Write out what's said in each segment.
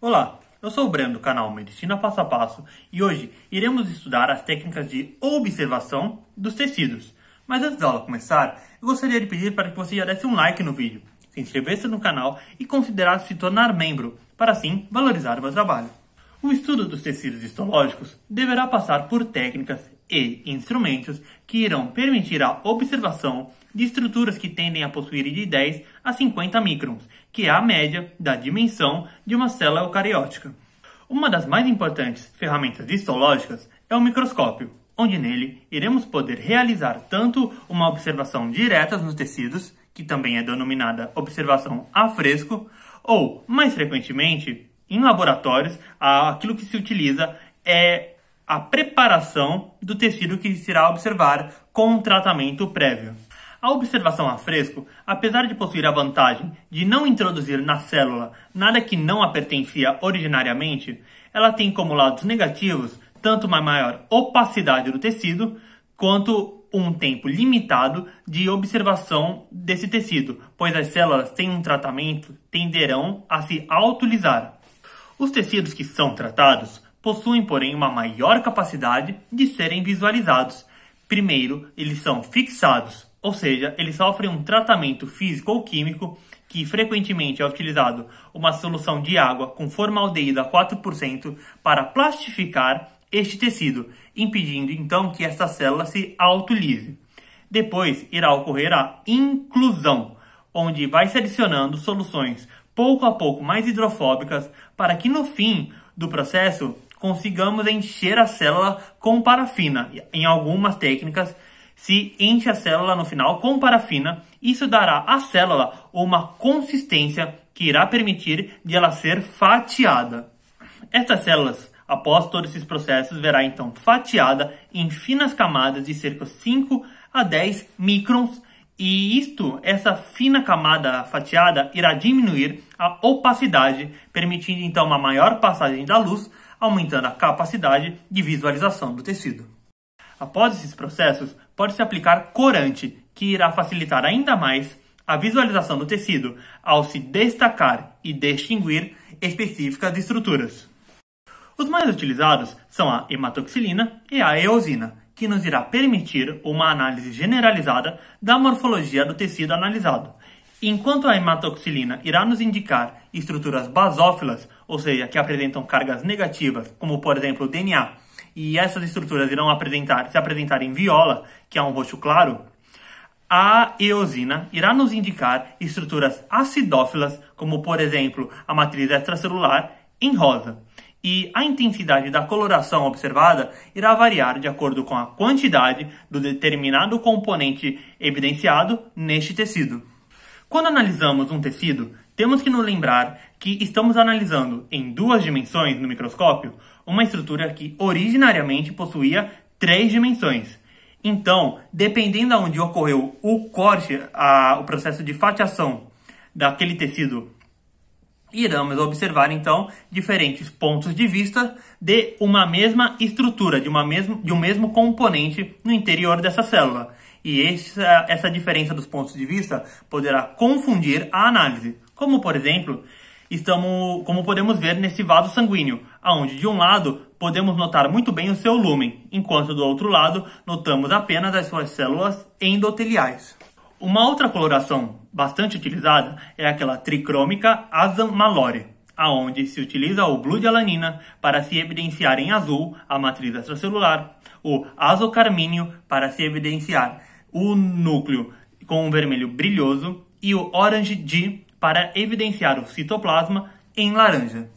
Olá, eu sou o Breno do canal Medicina Passo a Passo e hoje iremos estudar as técnicas de observação dos tecidos. Mas antes da aula começar, eu gostaria de pedir para que você já desse um like no vídeo, se inscrevesse no canal e considerasse se tornar membro, para assim valorizar o meu trabalho. O estudo dos tecidos histológicos deverá passar por técnicas e instrumentos que irão permitir a observação de estruturas que tendem a possuir de 10 a 50 microns, que é a média da dimensão de uma célula eucariótica. Uma das mais importantes ferramentas histológicas é o microscópio, onde nele iremos poder realizar tanto uma observação direta nos tecidos, que também é denominada observação a fresco, ou, mais frequentemente, em laboratórios, aquilo que se utiliza é a preparação do tecido que se irá observar com um tratamento prévio. A observação a fresco, apesar de possuir a vantagem de não introduzir na célula nada que não a pertencia originariamente, ela tem como lados negativos tanto uma maior opacidade do tecido quanto um tempo limitado de observação desse tecido, pois as células sem um tratamento tenderão a se autolizar. Os tecidos que são tratados possuem, porém, uma maior capacidade de serem visualizados. Primeiro, eles são fixados, ou seja, ele sofre um tratamento físico ou químico que frequentemente é utilizado uma solução de água com formaldeído a 4% para plastificar este tecido, impedindo então que esta célula se autolise. Depois irá ocorrer a inclusão, onde vai se adicionando soluções pouco a pouco mais hidrofóbicas para que no fim do processo consigamos encher a célula com parafina. Em algumas técnicas se enche a célula no final com parafina, isso dará à célula uma consistência que irá permitir de ela ser fatiada. Estas células, após todos esses processos, verá então fatiada em finas camadas de cerca 5 a 10 microns e isto, essa fina camada fatiada, irá diminuir a opacidade, permitindo então uma maior passagem da luz, aumentando a capacidade de visualização do tecido. Após esses processos, pode-se aplicar corante, que irá facilitar ainda mais a visualização do tecido ao se destacar e distinguir específicas estruturas. Os mais utilizados são a hematoxilina e a eosina, que nos irá permitir uma análise generalizada da morfologia do tecido analisado. Enquanto a hematoxilina irá nos indicar estruturas basófilas, ou seja, que apresentam cargas negativas, como por exemplo o DNA, e essas estruturas irão apresentar, se apresentar em viola, que é um roxo claro, a eosina irá nos indicar estruturas acidófilas, como por exemplo a matriz extracelular, em rosa. E a intensidade da coloração observada irá variar de acordo com a quantidade do determinado componente evidenciado neste tecido. Quando analisamos um tecido, temos que nos lembrar que estamos analisando em duas dimensões no microscópio uma estrutura que originariamente possuía três dimensões. Então, dependendo de onde ocorreu o corte, a, o processo de fatiação daquele tecido, iremos observar então diferentes pontos de vista de uma mesma estrutura, de, uma mesmo, de um mesmo componente no interior dessa célula. E essa, essa diferença dos pontos de vista poderá confundir a análise. Como, por exemplo, estamos, como podemos ver nesse vaso sanguíneo, onde de um lado podemos notar muito bem o seu lumen, enquanto do outro lado notamos apenas as suas células endoteliais. Uma outra coloração bastante utilizada é aquela tricrômica azam malore, aonde se utiliza o blue de alanina para se evidenciar em azul a matriz extracelular, o azocarmínio para se evidenciar o núcleo com um vermelho brilhoso e o orange D para evidenciar o citoplasma em laranja.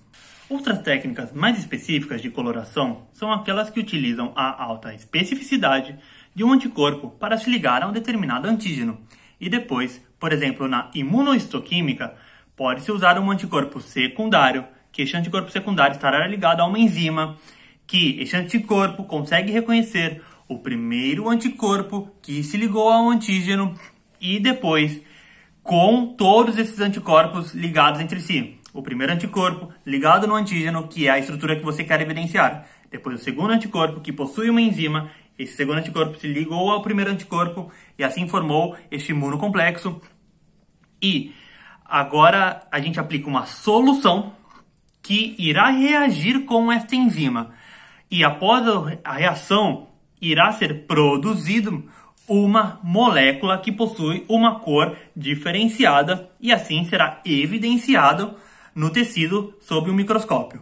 Outras técnicas mais específicas de coloração são aquelas que utilizam a alta especificidade de um anticorpo para se ligar a um determinado antígeno. E depois, por exemplo, na imunoistoquímica, pode-se usar um anticorpo secundário, que este anticorpo secundário estará ligado a uma enzima, que este anticorpo consegue reconhecer o primeiro anticorpo que se ligou ao antígeno e depois com todos esses anticorpos ligados entre si. O primeiro anticorpo ligado no antígeno, que é a estrutura que você quer evidenciar. Depois o segundo anticorpo, que possui uma enzima. Esse segundo anticorpo se ligou ao primeiro anticorpo e assim formou este imunocomplexo. E agora a gente aplica uma solução que irá reagir com esta enzima. E após a reação, irá ser produzido uma molécula que possui uma cor diferenciada e assim será evidenciado no tecido sob o microscópio.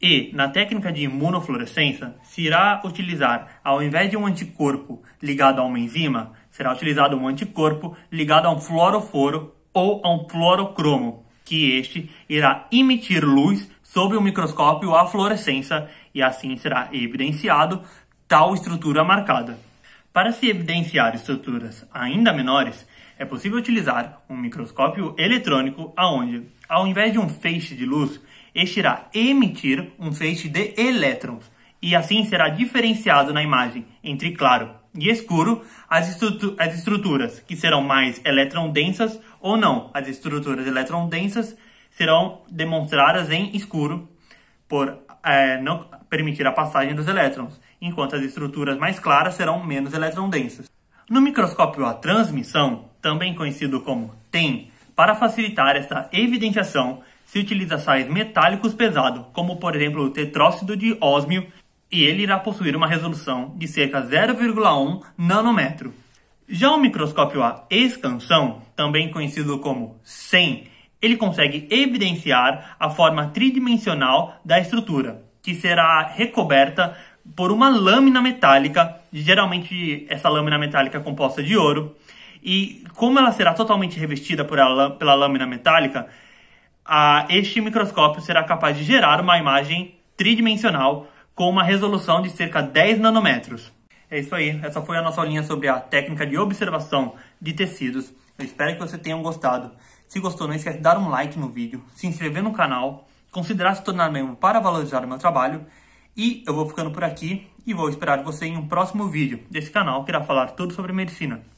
E na técnica de imunofluorescência, se irá utilizar, ao invés de um anticorpo ligado a uma enzima, será utilizado um anticorpo ligado a um fluoroforo ou a um fluorocromo, que este irá emitir luz sob o microscópio à fluorescência e assim será evidenciado tal estrutura marcada. Para se evidenciar estruturas ainda menores, é possível utilizar um microscópio eletrônico aonde, ao invés de um feixe de luz, este irá emitir um feixe de elétrons e assim será diferenciado na imagem entre claro e escuro as, estrutu as estruturas que serão mais eletrondensas ou não. As estruturas eletrondensas serão demonstradas em escuro por é, não permitir a passagem dos elétrons, enquanto as estruturas mais claras serão menos eletrondensas. No microscópio, a transmissão, também conhecido como TEM, para facilitar essa evidenciação, se utiliza sais metálicos pesados, como por exemplo o tetróxido de ósmio, e ele irá possuir uma resolução de cerca 0,1 nanômetro. Já o microscópio à expansão, também conhecido como SEM, ele consegue evidenciar a forma tridimensional da estrutura, que será recoberta por uma lâmina metálica, geralmente essa lâmina metálica é composta de ouro, e como ela será totalmente revestida por ela, pela lâmina metálica, a, este microscópio será capaz de gerar uma imagem tridimensional com uma resolução de cerca 10 nanômetros. É isso aí, essa foi a nossa aulinha sobre a técnica de observação de tecidos eu espero que você tenham gostado. Se gostou, não esquece de dar um like no vídeo, se inscrever no canal, considerar se tornar membro para valorizar o meu trabalho. E eu vou ficando por aqui e vou esperar você em um próximo vídeo desse canal que irá falar tudo sobre medicina.